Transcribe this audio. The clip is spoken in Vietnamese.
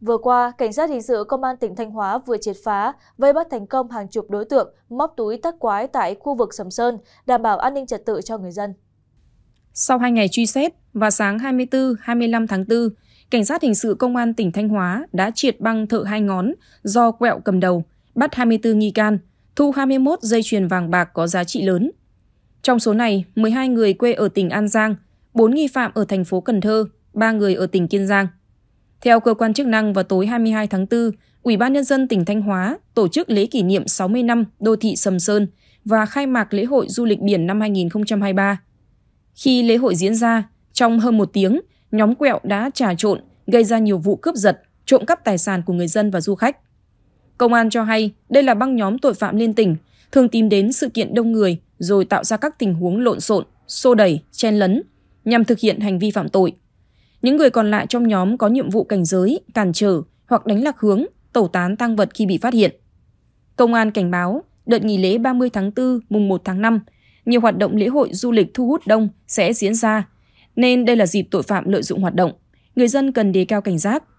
Vừa qua, Cảnh sát hình sự Công an tỉnh Thanh Hóa vừa triệt phá, vây bắt thành công hàng chục đối tượng móc túi tắc quái tại khu vực Sầm Sơn, đảm bảo an ninh trật tự cho người dân. Sau 2 ngày truy xét, và sáng 24-25 tháng 4, Cảnh sát hình sự Công an tỉnh Thanh Hóa đã triệt băng thợ hai ngón do quẹo cầm đầu, bắt 24 nghi can, thu 21 dây chuyền vàng bạc có giá trị lớn. Trong số này, 12 người quê ở tỉnh An Giang, 4 nghi phạm ở thành phố Cần Thơ, 3 người ở tỉnh Kiên Giang. Theo cơ quan chức năng, vào tối 22 tháng 4, Ủy ban Nhân dân tỉnh Thanh Hóa tổ chức lễ kỷ niệm 60 năm đô thị Sầm Sơn và khai mạc lễ hội du lịch biển năm 2023. Khi lễ hội diễn ra, trong hơn một tiếng, nhóm quẹo đã trà trộn, gây ra nhiều vụ cướp giật, trộm cắp tài sản của người dân và du khách. Công an cho hay đây là băng nhóm tội phạm liên tỉnh, thường tìm đến sự kiện đông người rồi tạo ra các tình huống lộn xộn, xô đẩy, chen lấn, nhằm thực hiện hành vi phạm tội. Những người còn lại trong nhóm có nhiệm vụ cảnh giới, cản trở hoặc đánh lạc hướng, tẩu tán tăng vật khi bị phát hiện. Công an cảnh báo, đợt nghỉ lễ 30 tháng 4 mùng 1 tháng 5, nhiều hoạt động lễ hội du lịch thu hút đông sẽ diễn ra, nên đây là dịp tội phạm lợi dụng hoạt động. Người dân cần đề cao cảnh giác,